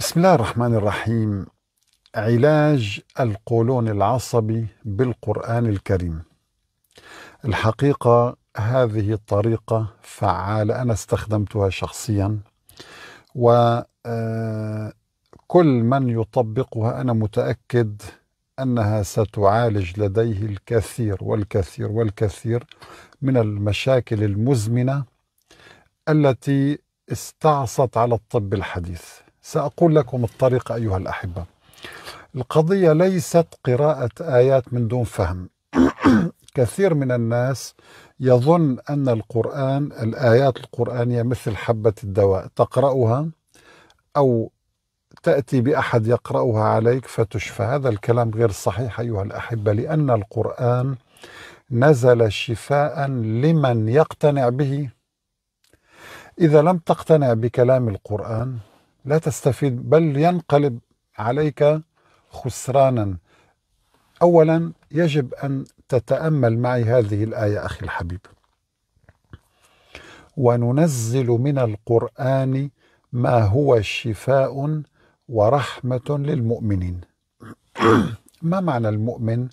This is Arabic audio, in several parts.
بسم الله الرحمن الرحيم علاج القولون العصبي بالقرآن الكريم الحقيقة هذه الطريقة فعالة أنا استخدمتها شخصيا وكل من يطبقها أنا متأكد أنها ستعالج لديه الكثير والكثير والكثير من المشاكل المزمنة التي استعصت على الطب الحديث سأقول لكم الطريقة أيها الأحبة القضية ليست قراءة آيات من دون فهم كثير من الناس يظن أن القرآن الآيات القرآنية مثل حبة الدواء تقرأها أو تأتي بأحد يقرأها عليك فتشفى هذا الكلام غير صحيح أيها الأحبة لأن القرآن نزل شفاء لمن يقتنع به إذا لم تقتنع بكلام القرآن لا تستفيد بل ينقلب عليك خسرانا اولا يجب ان تتامل معي هذه الايه اخي الحبيب وننزل من القران ما هو شفاء ورحمه للمؤمنين ما معنى المؤمن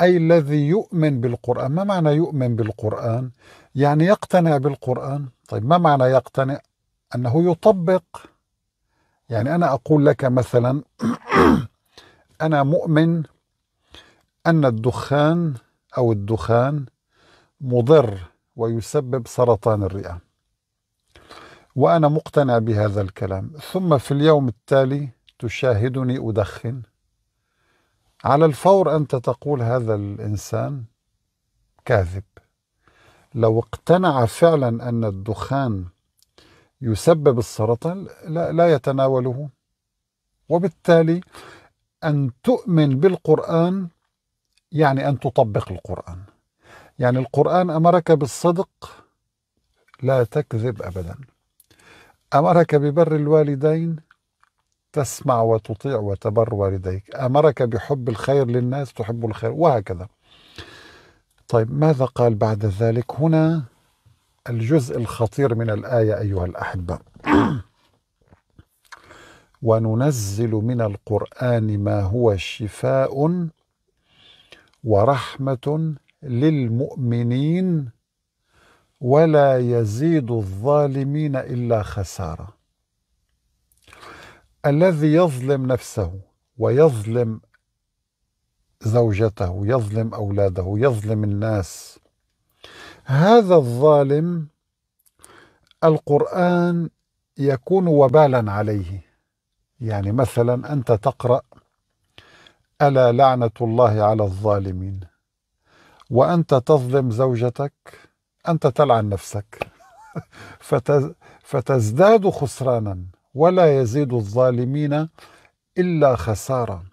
اي الذي يؤمن بالقران ما معنى يؤمن بالقران يعني يقتنع بالقران طيب ما معنى يقتنع انه يطبق يعني أنا أقول لك مثلا أنا مؤمن أن الدخان أو الدخان مضر ويسبب سرطان الرئة وأنا مقتنع بهذا الكلام ثم في اليوم التالي تشاهدني أدخن على الفور أنت تقول هذا الإنسان كاذب لو اقتنع فعلا أن الدخان يسبب السرطان لا, لا يتناوله وبالتالي أن تؤمن بالقرآن يعني أن تطبق القرآن يعني القرآن أمرك بالصدق لا تكذب أبدا أمرك ببر الوالدين تسمع وتطيع وتبر والديك أمرك بحب الخير للناس تحب الخير وهكذا طيب ماذا قال بعد ذلك هنا الجزء الخطير من الآية أيها الأحبة وننزل من القرآن ما هو شفاء ورحمة للمؤمنين ولا يزيد الظالمين إلا خسارة الذي يظلم نفسه ويظلم زوجته يظلم أولاده يظلم الناس هذا الظالم القرآن يكون وبالا عليه يعني مثلا أنت تقرأ ألا لعنة الله على الظالمين وأنت تظلم زوجتك أنت تلعن نفسك فتزداد خسرانا ولا يزيد الظالمين إلا خسارة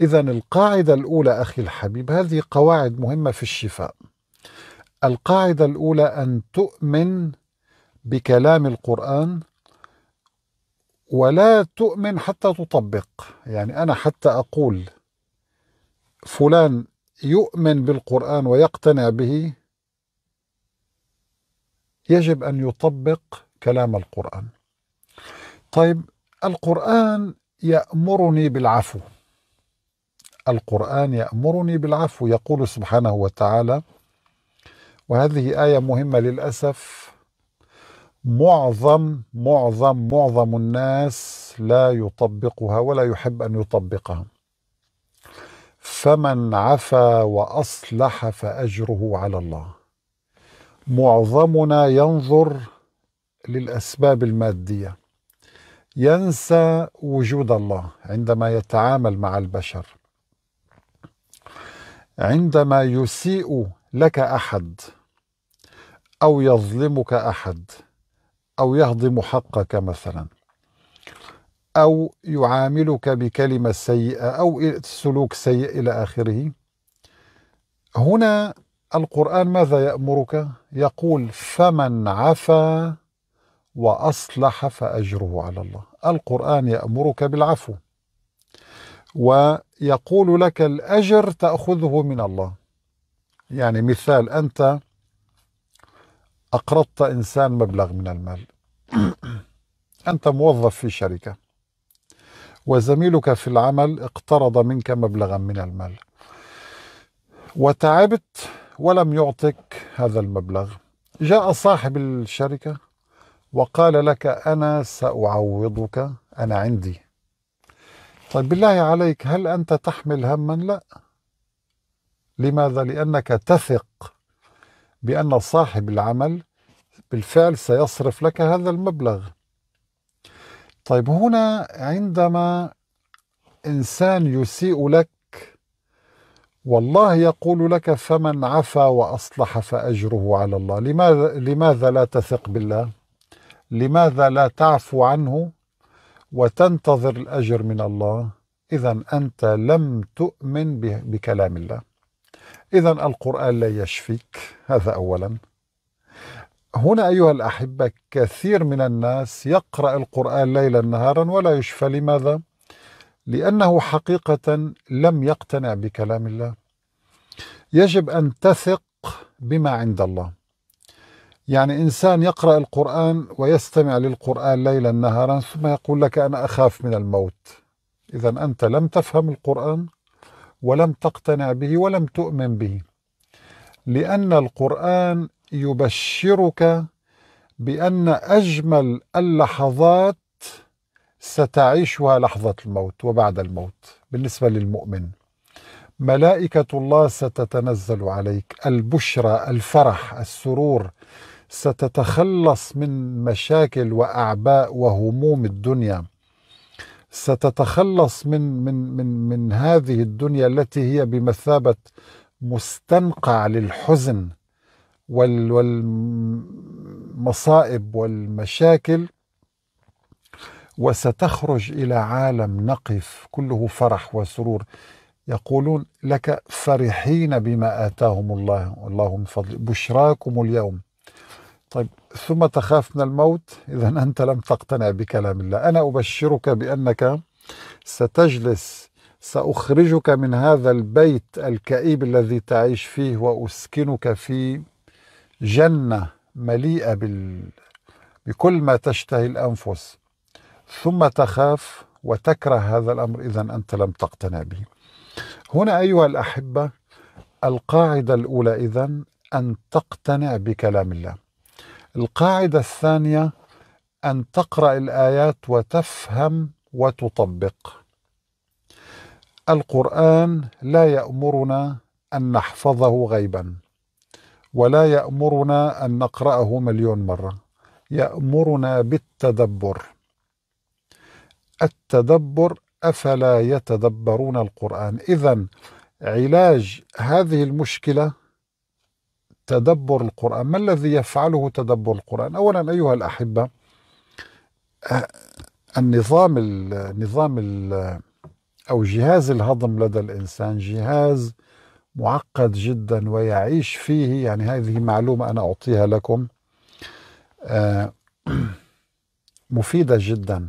إذا القاعدة الأولى أخي الحبيب هذه قواعد مهمة في الشفاء القاعدة الأولى أن تؤمن بكلام القرآن ولا تؤمن حتى تطبق يعني أنا حتى أقول فلان يؤمن بالقرآن ويقتنع به يجب أن يطبق كلام القرآن طيب القرآن يأمرني بالعفو القرآن يأمرني بالعفو يقول سبحانه وتعالى وهذه آية مهمة للأسف معظم معظم معظم الناس لا يطبقها ولا يحب أن يطبقها فمن عفا وأصلح فأجره على الله معظمنا ينظر للأسباب المادية ينسى وجود الله عندما يتعامل مع البشر عندما يسيء لك أحد أو يظلمك أحد أو يهضم حقك مثلا أو يعاملك بكلمة سيئة أو سلوك سيء إلى آخره هنا القرآن ماذا يأمرك؟ يقول فمن عفا وأصلح فأجره على الله القرآن يأمرك بالعفو ويقول لك الأجر تأخذه من الله يعني مثال أنت أقرضت إنسان مبلغ من المال أنت موظف في شركة وزميلك في العمل اقترض منك مبلغا من المال وتعبت ولم يعطك هذا المبلغ جاء صاحب الشركة وقال لك أنا سأعوضك أنا عندي طيب بالله عليك هل أنت تحمل هما؟ لا لماذا؟ لأنك تثق بأن صاحب العمل بالفعل سيصرف لك هذا المبلغ طيب هنا عندما إنسان يسيء لك والله يقول لك فمن عفا وأصلح فأجره على الله لماذا, لماذا لا تثق بالله لماذا لا تعفو عنه وتنتظر الأجر من الله إذا أنت لم تؤمن بكلام الله إذا القرآن لا يشفيك هذا أولا هنا أيها الأحبة كثير من الناس يقرأ القرآن ليلا نهارا ولا يشفى لماذا؟ لأنه حقيقة لم يقتنع بكلام الله يجب أن تثق بما عند الله يعني إنسان يقرأ القرآن ويستمع للقرآن ليلا نهارا ثم يقول لك أنا أخاف من الموت إذا أنت لم تفهم القرآن ولم تقتنع به ولم تؤمن به لان القران يبشرك بان اجمل اللحظات ستعيشها لحظه الموت وبعد الموت بالنسبه للمؤمن ملائكه الله ستتنزل عليك البشرى الفرح السرور ستتخلص من مشاكل واعباء وهموم الدنيا ستتخلص من من من من هذه الدنيا التي هي بمثابه مستنقع للحزن والمصائب والمشاكل وستخرج الى عالم نقف كله فرح وسرور يقولون لك فرحين بما اتاهم الله الله من فضله بشراكم اليوم طيب ثم تخاف من الموت إذا أنت لم تقتنع بكلام الله أنا أبشرك بأنك ستجلس سأخرجك من هذا البيت الكئيب الذي تعيش فيه وأسكنك في جنة مليئة بال... بكل ما تشتهي الأنفس ثم تخاف وتكره هذا الأمر إذا أنت لم تقتنع به هنا أيها الأحبة القاعدة الأولى إذا أن تقتنع بكلام الله القاعدة الثانية أن تقرأ الآيات وتفهم وتطبق. القرآن لا يأمرنا أن نحفظه غيبا، ولا يأمرنا أن نقرأه مليون مرة، يأمرنا بالتدبر. التدبر أفلا يتدبرون القرآن؟ إذا علاج هذه المشكلة تدبر القرآن ما الذي يفعله تدبر القرآن أولا أيها الأحبة أه، النظام ال نظام ال أو جهاز الهضم لدى الإنسان جهاز معقد جدا ويعيش فيه يعني هذه معلومة أنا أعطيها لكم أه، مفيدة جدا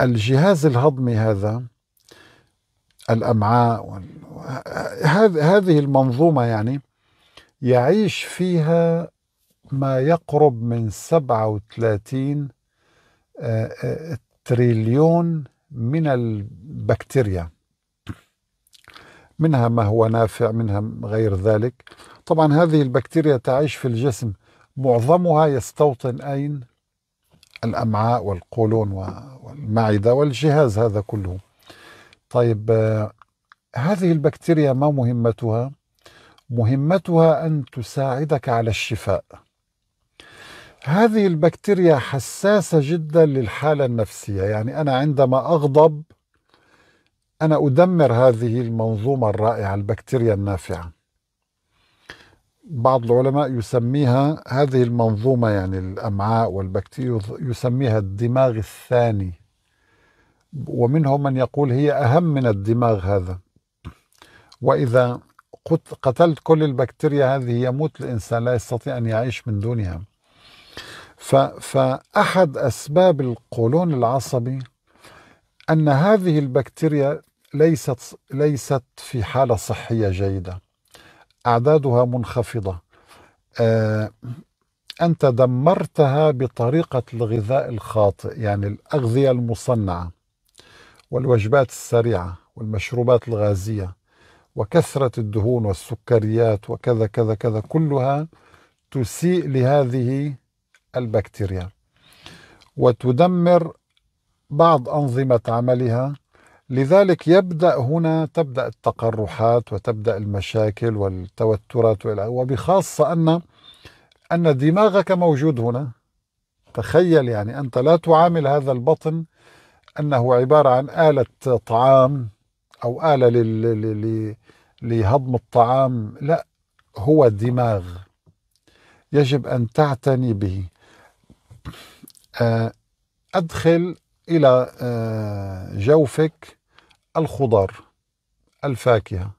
الجهاز الهضمي هذا الامعاء هذه المنظومه يعني يعيش فيها ما يقرب من 37 آه، آه، تريليون من البكتيريا منها ما هو نافع منها غير ذلك طبعا هذه البكتيريا تعيش في الجسم معظمها يستوطن أين الأمعاء والقولون والمعدة والجهاز هذا كله طيب آه، هذه البكتيريا ما مهمتها؟ مهمتها أن تساعدك على الشفاء هذه البكتيريا حساسة جدا للحالة النفسية يعني أنا عندما أغضب أنا أدمر هذه المنظومة الرائعة البكتيريا النافعة بعض العلماء يسميها هذه المنظومة يعني الأمعاء والبكتيريا يسميها الدماغ الثاني ومنهم من يقول هي أهم من الدماغ هذا وإذا قتلت كل البكتيريا هذه يموت الإنسان لا يستطيع أن يعيش من دونها فأحد أسباب القولون العصبي أن هذه البكتيريا ليست ليست في حالة صحية جيدة أعدادها منخفضة آه أنت دمرتها بطريقة الغذاء الخاطئ يعني الأغذية المصنعة والوجبات السريعة والمشروبات الغازية وكثرة الدهون والسكريات وكذا كذا كذا كلها تسيء لهذه البكتيريا وتدمر بعض أنظمة عملها لذلك يبدأ هنا تبدأ التقرحات وتبدأ المشاكل والتوترات وبخاصة أن أن دماغك موجود هنا تخيل يعني أنت لا تعامل هذا البطن أنه عبارة عن آلة طعام أو آلة لهضم الطعام لا هو دماغ يجب أن تعتني به آه، أدخل إلى آه، جوفك الخضار الفاكهة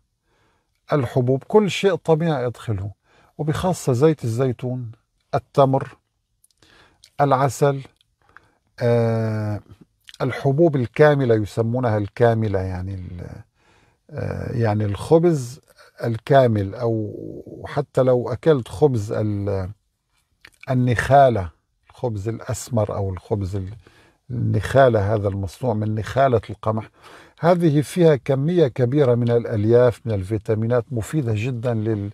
الحبوب كل شيء طبيعي أدخله وبخاصة زيت الزيتون التمر العسل آه الحبوب الكامله يسمونها الكامله يعني آه، يعني الخبز الكامل او حتى لو اكلت خبز النخاله الخبز الاسمر او الخبز النخاله هذا المصنوع من نخاله القمح هذه فيها كميه كبيره من الالياف من الفيتامينات مفيده جدا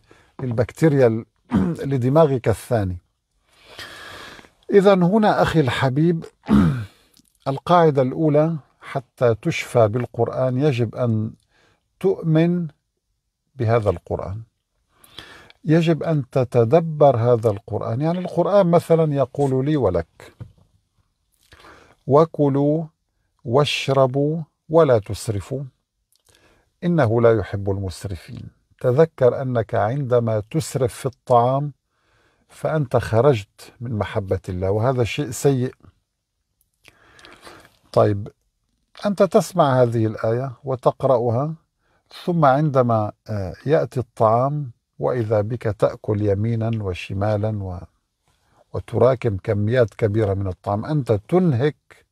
للبكتيريا لدماغك الثاني اذا هنا اخي الحبيب القاعدة الأولى حتى تشفى بالقرآن يجب أن تؤمن بهذا القرآن يجب أن تتدبر هذا القرآن يعني القرآن مثلا يقول لي ولك وكلوا واشربوا ولا تسرفوا إنه لا يحب المسرفين تذكر أنك عندما تسرف في الطعام فأنت خرجت من محبة الله وهذا شيء سيء طيب أنت تسمع هذه الآية وتقرأها ثم عندما آه، يأتي الطعام وإذا بك تأكل يمينا وشمالا و وتراكم كميات كبيرة من الطعام أنت تنهك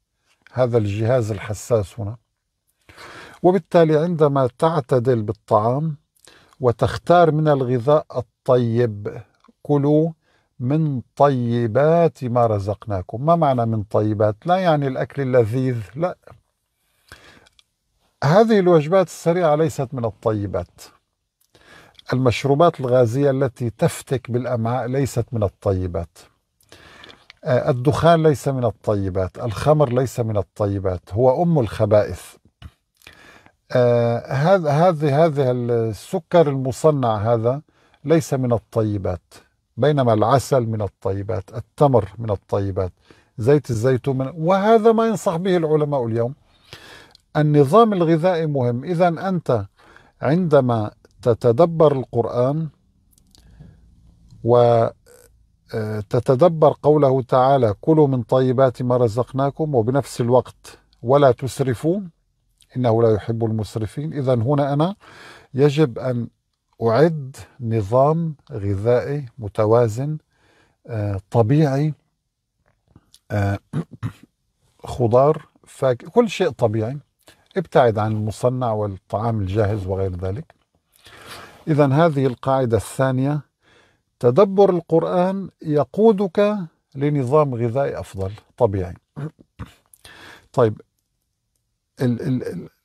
هذا الجهاز الحساس هنا وبالتالي عندما تعتدل بالطعام وتختار من الغذاء الطيب كلوا من طيبات ما رزقناكم ما معنى من طيبات لا يعني الأكل اللذيذ لا هذه الوجبات السريعة ليست من الطيبات المشروبات الغازية التي تفتك بالأمعاء ليست من الطيبات آه، الدخان ليس من الطيبات الخمر ليس من الطيبات هو أم الخبائث آه، هذه هذه السكر المصنع هذا ليس من الطيبات بينما العسل من الطيبات التمر من الطيبات زيت الزيتون من وهذا ما ينصح به العلماء اليوم النظام الغذائي مهم إذا أنت عندما تتدبر القرآن وتتدبر آه، قوله تعالى كلوا من طيبات ما رزقناكم وبنفس الوقت ولا تسرفوا إنه لا يحب المسرفين إذا هنا أنا يجب أن أعد نظام غذائي متوازن آه، طبيعي آه، خضار فاكهة كل شيء طبيعي ابتعد عن المصنع والطعام الجاهز وغير ذلك إذا هذه القاعدة الثانية تدبر القرآن يقودك لنظام غذائي أفضل طبيعي طيب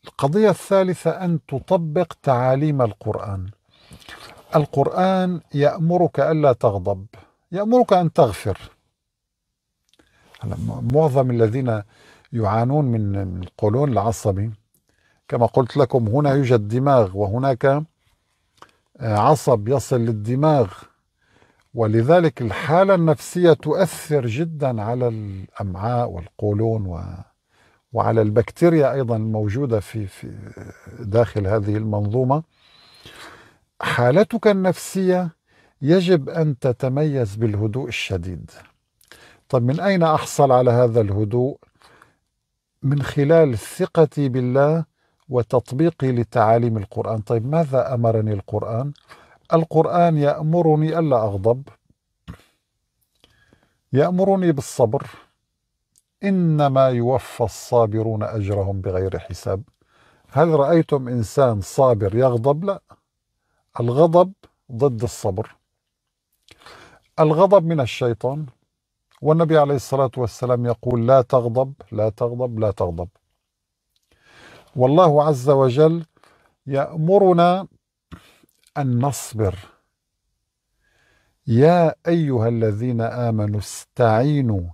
القضية الثالثة أن تطبق تعاليم القرآن القرآن يأمرك ألا تغضب يأمرك أن تغفر معظم الذين يعانون من القولون العصبي كما قلت لكم هنا يوجد دماغ وهناك آه، عصب يصل للدماغ ولذلك الحالة النفسية تؤثر جدا على الأمعاء والقولون و وعلى البكتيريا أيضا الموجودة في, في داخل هذه المنظومة حالتك النفسية يجب أن تتميز بالهدوء الشديد طب من أين أحصل على هذا الهدوء؟ من خلال ثقتي بالله وتطبيقي لتعاليم القرآن طيب ماذا أمرني القرآن؟ القرآن يأمرني ألا أغضب يأمرني بالصبر إنما يوفى الصابرون أجرهم بغير حساب هل رأيتم إنسان صابر يغضب؟ لا الغضب ضد الصبر الغضب من الشيطان والنبي عليه الصلاة والسلام يقول لا تغضب لا تغضب لا تغضب والله عز وجل يأمرنا أن نصبر يا أيها الذين آمنوا استعينوا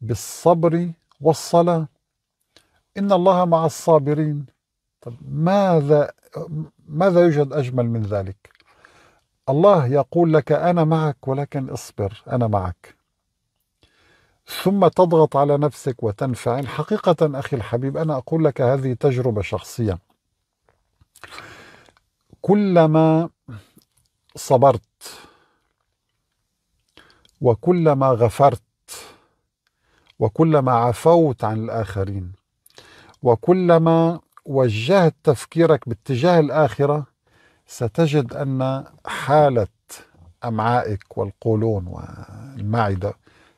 بالصبر والصلاة إن الله مع الصابرين طب ماذا ماذا يوجد أجمل من ذلك الله يقول لك أنا معك ولكن اصبر أنا معك ثم تضغط على نفسك وتنفعل حقيقة أخي الحبيب أنا أقول لك هذه تجربة شخصية كلما صبرت وكلما غفرت وكلما عفوت عن الآخرين وكلما وجهت تفكيرك باتجاه الآخرة ستجد أن حالة أمعائك والقولون والمعدة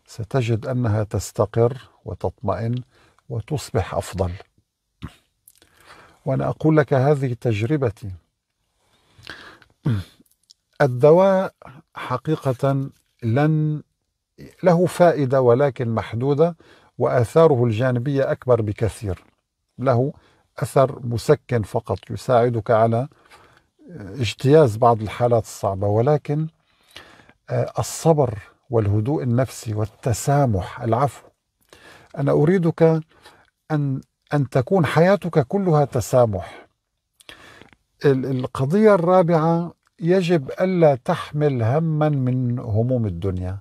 ستجد أنها تستقر وتطمئن وتصبح أفضل وأنا أقول لك هذه تجربتي الدواء حقيقة لن له فائدة ولكن محدودة وآثاره الجانبية أكبر بكثير له أثر مسكن فقط يساعدك على آه، اجتياز بعض الحالات الصعبة ولكن آه، الصبر والهدوء النفسي والتسامح العفو أنا أريدك أن أن تكون حياتك كلها تسامح القضية الرابعة يجب ألا تحمل هما من هموم الدنيا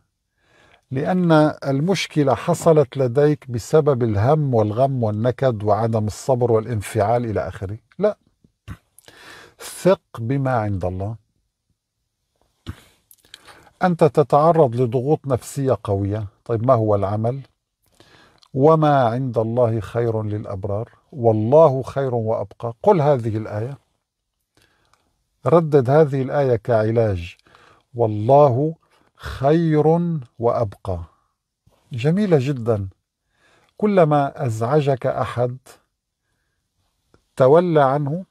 لأن المشكلة حصلت لديك بسبب الهم والغم والنكد وعدم الصبر والانفعال إلى آخره لا ثق بما عند الله أنت تتعرض لضغوط نفسية قوية طيب ما هو العمل؟ وما عند الله خير للأبرار والله خير وأبقى قل هذه الآية ردد هذه الآية كعلاج والله خير وابقى جميله جدا كلما ازعجك احد تولى عنه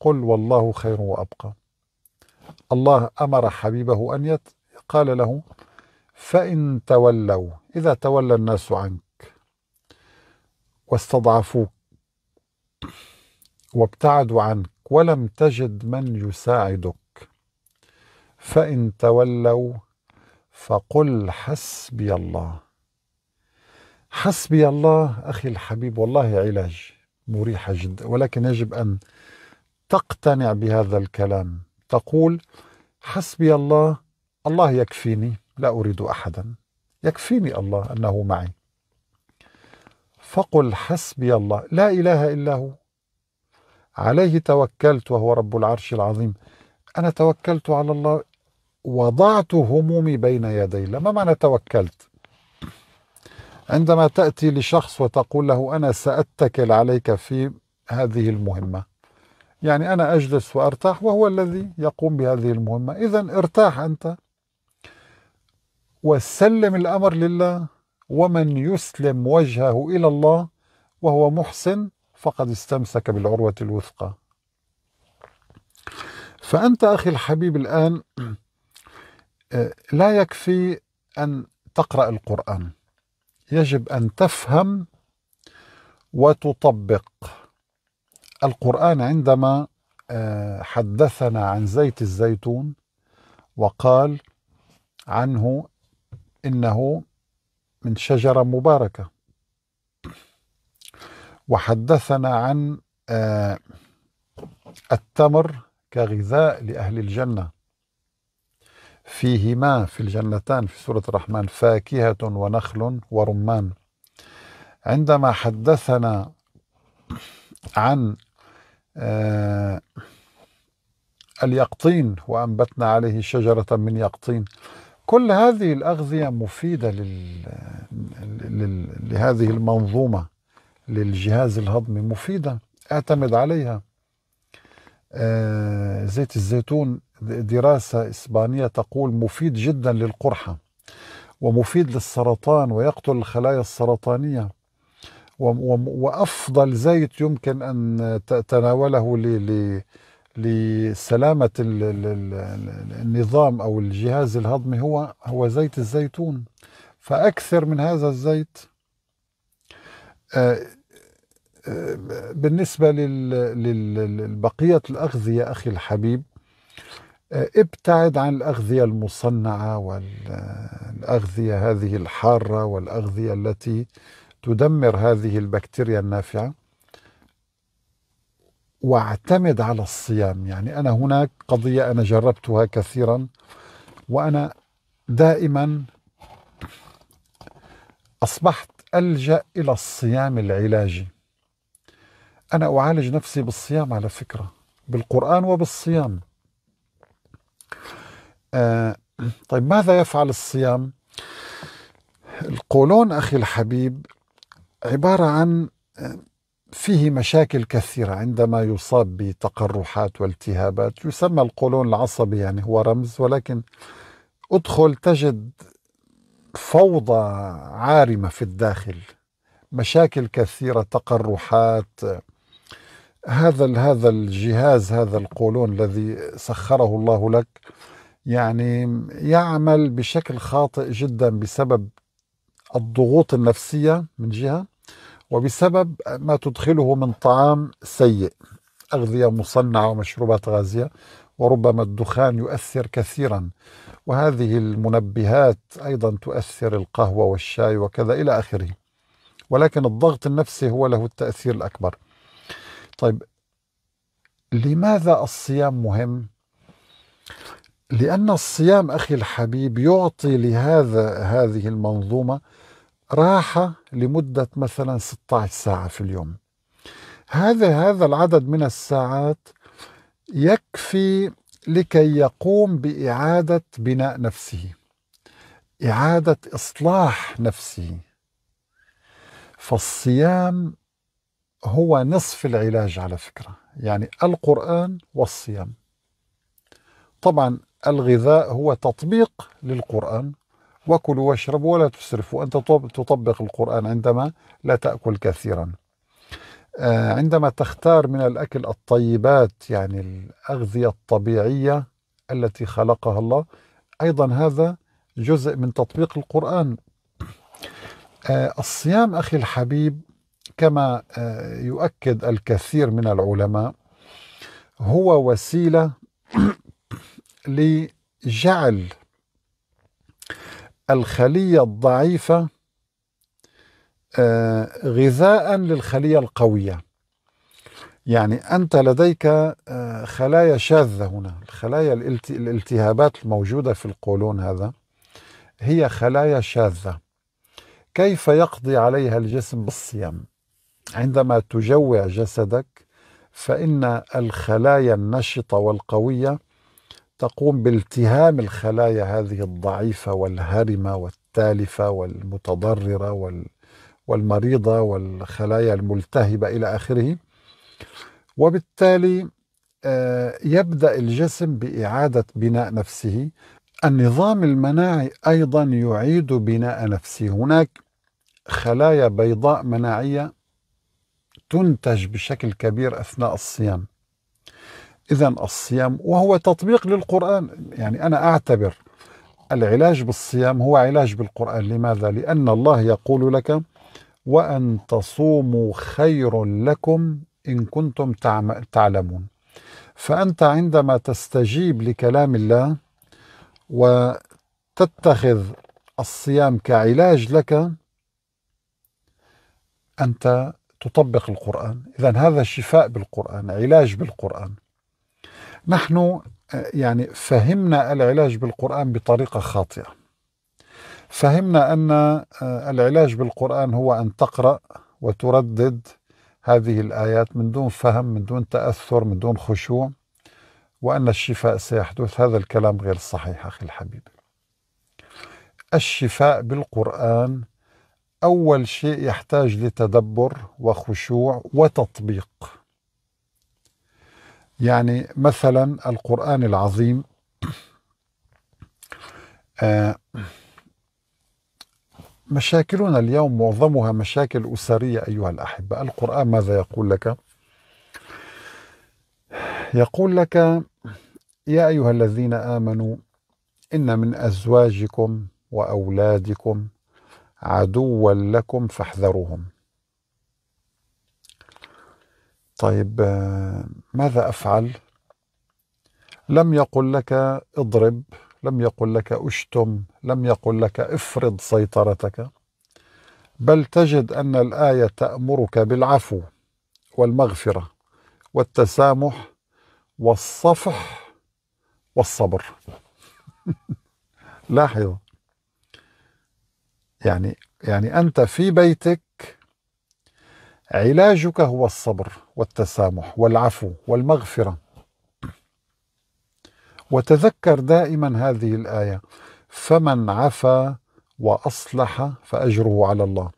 قل والله خير وابقى الله امر حبيبه ان يت قال له فان تولوا اذا تولى الناس عنك واستضعفوك وابتعدوا عنك ولم تجد من يساعدك فان تولوا فقل حسبي الله حسبي الله أخي الحبيب والله علاج مريحة جدا ولكن يجب أن تقتنع بهذا الكلام تقول حسبي الله الله يكفيني لا أريد أحدا يكفيني الله أنه معي فقل حسبي الله لا إله إلا هو عليه توكلت وهو رب العرش العظيم أنا توكلت على الله وضعت همومي بين يدي الله ما معنى توكلت عندما تأتي لشخص وتقول له أنا سأتكل عليك في هذه المهمة يعني أنا أجلس وأرتاح وهو الذي يقوم بهذه المهمة إذا ارتاح أنت وسلم الأمر لله ومن يسلم وجهه إلى الله وهو محسن فقد استمسك بالعروة الوثقى فأنت أخي الحبيب الآن لا يكفي ان تقرا القران يجب ان تفهم وتطبق القران عندما آه، حدثنا عن زيت الزيتون وقال عنه انه من شجره مباركه وحدثنا عن آه، التمر كغذاء لاهل الجنه فيهما في الجنتان في سورة الرحمن فاكهة ونخل ورمان عندما حدثنا عن آه، اليقطين وأنبتنا عليه شجرة من يقطين كل هذه الأغذية مفيدة لل... لهذه المنظومة للجهاز الهضمي مفيدة اعتمد عليها آه، زيت الزيتون دراسة إسبانية تقول مفيد جدا للقرحة ومفيد للسرطان ويقتل الخلايا السرطانية وأفضل زيت يمكن أن تتناوله لسلامة النظام أو الجهاز الهضمي هو هو زيت الزيتون فأكثر من هذا الزيت آه، آه، بالنسبة لبقية الأغذية أخي الحبيب آه، ابتعد عن الأغذية المصنعة والأغذية هذه الحارة والأغذية التي تدمر هذه البكتيريا النافعة واعتمد على الصيام يعني أنا هناك قضية أنا جربتها كثيرا وأنا دائما أصبحت ألجأ إلى الصيام العلاجي أنا أعالج نفسي بالصيام على فكرة بالقرآن وبالصيام آه، طيب ماذا يفعل الصيام؟ القولون أخي الحبيب عبارة عن آه، فيه مشاكل كثيرة عندما يصاب بتقرحات والتهابات يسمى القولون العصبي يعني هو رمز ولكن ادخل تجد فوضى عارمة في الداخل مشاكل كثيرة تقرحات هذا هذا الجهاز هذا القولون الذي سخره الله لك يعني يعمل بشكل خاطئ جدا بسبب الضغوط النفسية من جهة وبسبب ما تدخله من طعام سيء أغذية مصنعة ومشروبات غازية وربما الدخان يؤثر كثيرا وهذه المنبهات أيضا تؤثر القهوة والشاي وكذا إلى آخره ولكن الضغط النفسي هو له التأثير الأكبر طيب لماذا الصيام مهم؟ لأن الصيام أخي الحبيب يعطي لهذا هذه المنظومة راحة لمدة مثلا 16 ساعة في اليوم هذا هذا العدد من الساعات يكفي لكي يقوم بإعادة بناء نفسه إعادة إصلاح نفسه فالصيام هو نصف العلاج على فكرة يعني القرآن والصيام طبعا الغذاء هو تطبيق للقرآن وكلوا واشربوا ولا تسرفوا أنت تطبق القرآن عندما لا تأكل كثيرا آه، عندما تختار من الأكل الطيبات يعني الأغذية الطبيعية التي خلقها الله أيضا هذا جزء من تطبيق القرآن آه، الصيام أخي الحبيب كما آه، يؤكد الكثير من العلماء هو وسيله لجعل الخليه الضعيفه آه، غذاء للخليه القويه يعني انت لديك آه، خلايا شاذه هنا الخلايا الالتهابات الموجوده في القولون هذا هي خلايا شاذه كيف يقضي عليها الجسم بالصيام عندما تجوع جسدك فإن الخلايا النشطة والقوية تقوم بالتهام الخلايا هذه الضعيفة والهرمة والتالفة والمتضررة والمريضة والخلايا الملتهبة إلى آخره وبالتالي آه، يبدأ الجسم بإعادة بناء نفسه النظام المناعي أيضا يعيد بناء نفسه هناك خلايا بيضاء مناعية تنتج بشكل كبير أثناء الصيام إذا الصيام وهو تطبيق للقرآن يعني أنا أعتبر العلاج بالصيام هو علاج بالقرآن لماذا؟ لأن الله يقول لك وأن تصوموا خير لكم إن كنتم تعلمون فأنت عندما تستجيب لكلام الله وتتخذ الصيام كعلاج لك أنت تطبق القرآن إذا هذا شفاء بالقرآن علاج بالقرآن نحن آه، يعني فهمنا العلاج بالقرآن بطريقة خاطئة فهمنا أن آه، العلاج بالقرآن هو أن تقرأ وتردد هذه الآيات من دون فهم من دون تأثر من دون خشوع وأن الشفاء سيحدث هذا الكلام غير صحيح أخي الحبيب الشفاء بالقرآن أول شيء يحتاج لتدبر وخشوع وتطبيق يعني مثلا القرآن العظيم آه، مشاكلنا اليوم معظمها مشاكل أسرية أيها الأحبة القرآن ماذا يقول لك؟ يقول لك يا أيها الذين آمنوا إن من أزواجكم وأولادكم عدوا لكم فاحذروهم طيب آه، ماذا افعل لم يقل لك اضرب لم يقل لك اشتم لم يقل لك افرض سيطرتك بل تجد ان الايه تامرك بالعفو والمغفره والتسامح والصفح والصبر لاحظ يعني يعني أنت في بيتك علاجك هو الصبر والتسامح والعفو والمغفرة وتذكر دائما هذه الآية فمن عفا وأصلح فأجره على الله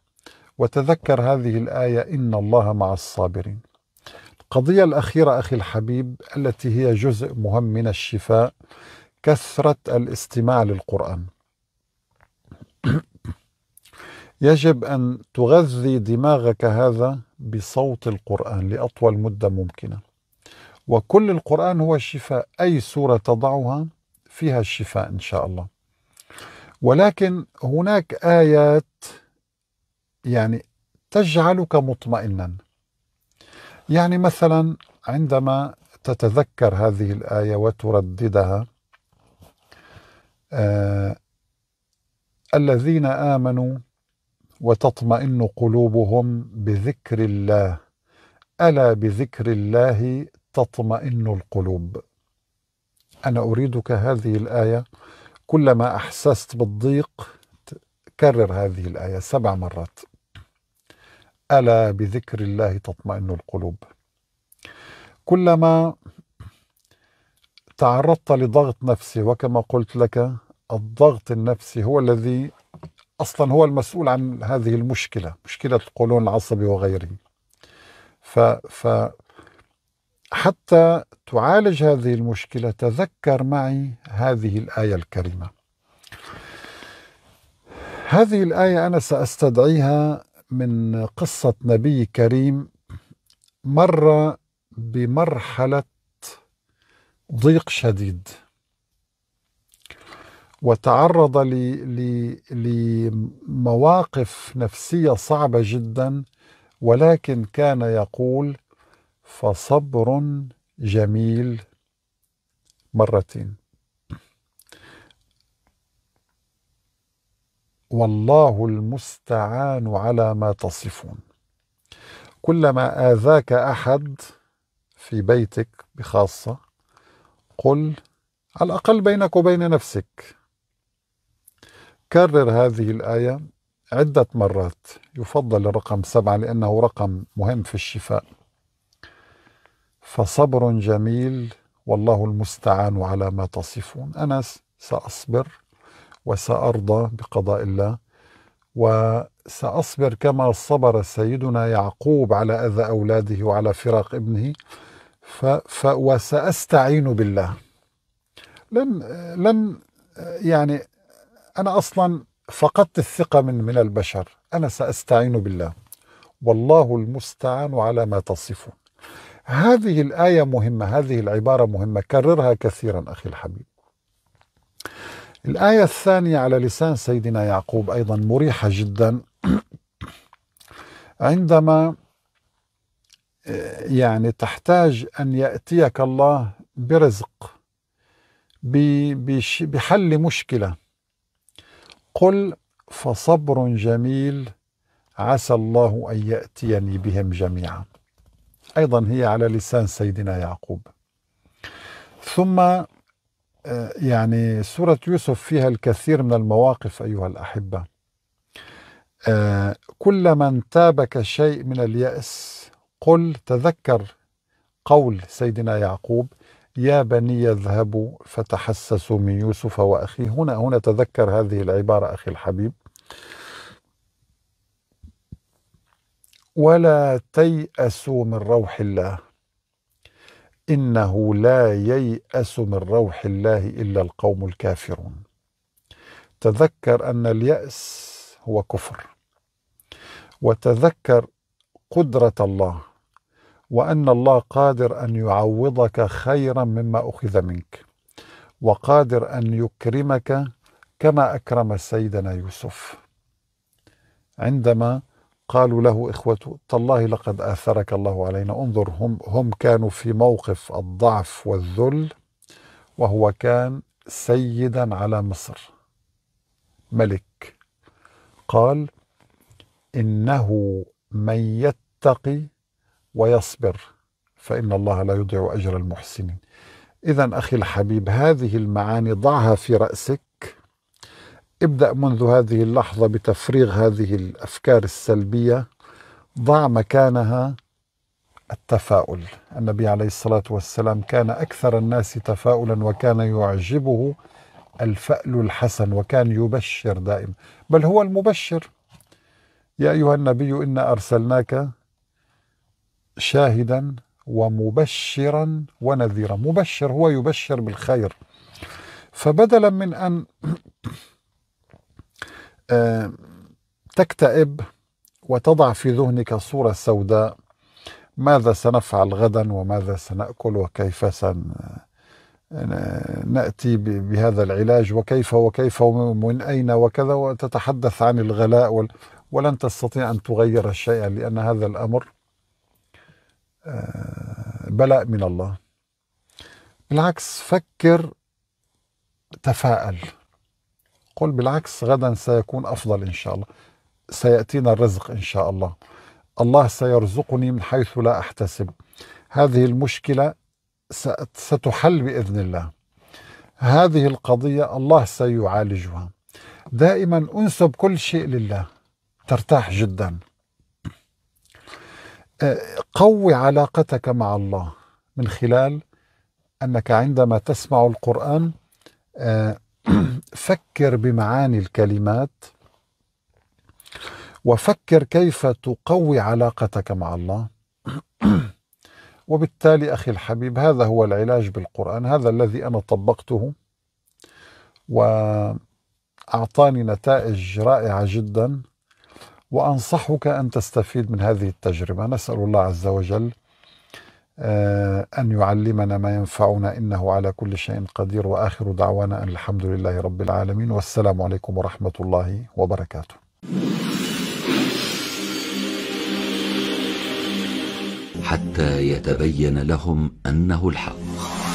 وتذكر هذه الآية إن الله مع الصابرين القضية الأخيرة أخي الحبيب التي هي جزء مهم من الشفاء كثرة الاستماع للقرآن يجب أن تغذي دماغك هذا بصوت القرآن لأطول مدة ممكنة وكل القرآن هو الشفاء أي سورة تضعها فيها الشفاء إن شاء الله ولكن هناك آيات يعني تجعلك مطمئنا يعني مثلا عندما تتذكر هذه الآية وترددها آه الذين آمنوا وتطمئن قلوبهم بذكر الله الا بذكر الله تطمئن القلوب انا اريدك هذه الايه كلما احسست بالضيق كرر هذه الايه سبع مرات الا بذكر الله تطمئن القلوب كلما تعرضت لضغط نفسي وكما قلت لك الضغط النفسي هو الذي أصلا هو المسؤول عن هذه المشكلة مشكلة القولون العصبي وغيره ف, ف حتى تعالج هذه المشكلة تذكر معي هذه الآية الكريمة هذه الآية أنا سأستدعيها من قصة نبي كريم مر بمرحلة ضيق شديد وتعرض لمواقف نفسية صعبة جدا ولكن كان يقول فصبر جميل مرتين والله المستعان على ما تصفون كلما آذاك أحد في بيتك بخاصة قل على الأقل بينك وبين نفسك كرر هذه الآية عدة مرات يفضل الرقم سبعة لأنه رقم مهم في الشفاء فصبر جميل والله المستعان على ما تصفون أنا سأصبر وسأرضى بقضاء الله وسأصبر كما صبر سيدنا يعقوب على أذى أولاده وعلى فراق ابنه ف ف وسأستعين بالله لن لن يعني أنا أصلا فقدت الثقة من من البشر أنا سأستعين بالله والله المستعان على ما تصفون هذه الآية مهمة هذه العبارة مهمة كررها كثيرا أخي الحبيب الآية الثانية على لسان سيدنا يعقوب أيضا مريحة جدا عندما آه، يعني تحتاج أن يأتيك الله برزق بحل مشكلة قل فصبر جميل عسى الله أن يأتيني بهم جميعا أيضا هي على لسان سيدنا يعقوب ثم آه، يعني سورة يوسف فيها الكثير من المواقف أيها الأحبة آه، كلما انتابك شيء من اليأس قل تذكر قول سيدنا يعقوب يا بني اذهبوا فتحسسوا من يوسف واخيه هنا هنا تذكر هذه العباره اخي الحبيب ولا تيأسوا من روح الله إنه لا ييأس من روح الله إلا القوم الكافرون تذكر أن اليأس هو كفر وتذكر قدرة الله وان الله قادر ان يعوضك خيرا مما اخذ منك وقادر ان يكرمك كما اكرم سيدنا يوسف عندما قالوا له اخوته تالله لقد اثرك الله علينا انظر هم هم كانوا في موقف الضعف والذل وهو كان سيدا على مصر ملك قال انه من يتقي ويصبر فإن الله لا يضيع أجر المحسنين إذا أخي الحبيب هذه المعاني ضعها في رأسك ابدأ منذ هذه اللحظة بتفريغ هذه الأفكار السلبية ضع مكانها التفاؤل النبي عليه الصلاة والسلام كان أكثر الناس تفاؤلا وكان يعجبه الفأل الحسن وكان يبشر دائما بل هو المبشر يا أيها النبي إنا أرسلناك شاهدا ومبشرا ونذيرا مبشر هو يبشر بالخير فبدلا من أن آه، تكتئب وتضع في ذهنك صورة سوداء ماذا سنفعل غدا وماذا سنأكل وكيف سنأتي آه، بهذا العلاج وكيف وكيف ومن أين وكذا وتتحدث عن الغلاء ولن تستطيع أن تغير الشيء لأن هذا الأمر آه، بلاء من الله بالعكس فكر تفاءل قل بالعكس غدا سيكون افضل ان شاء الله سياتينا الرزق ان شاء الله الله سيرزقني من حيث لا احتسب هذه المشكله ستحل باذن الله هذه القضيه الله سيعالجها دائما انسب كل شيء لله ترتاح جدا قوي علاقتك مع الله من خلال انك عندما تسمع القران آه، فكر بمعاني الكلمات وفكر كيف تقوي علاقتك مع الله وبالتالي اخي الحبيب هذا هو العلاج بالقران هذا الذي انا طبقته واعطاني نتائج رائعه جدا وأنصحك أن تستفيد من هذه التجربة نسأل الله عز وجل آه، أن يعلمنا ما ينفعنا إنه على كل شيء قدير وآخر دعوانا أن الحمد لله رب العالمين والسلام عليكم ورحمة الله وبركاته حتى يتبين لهم أنه الحق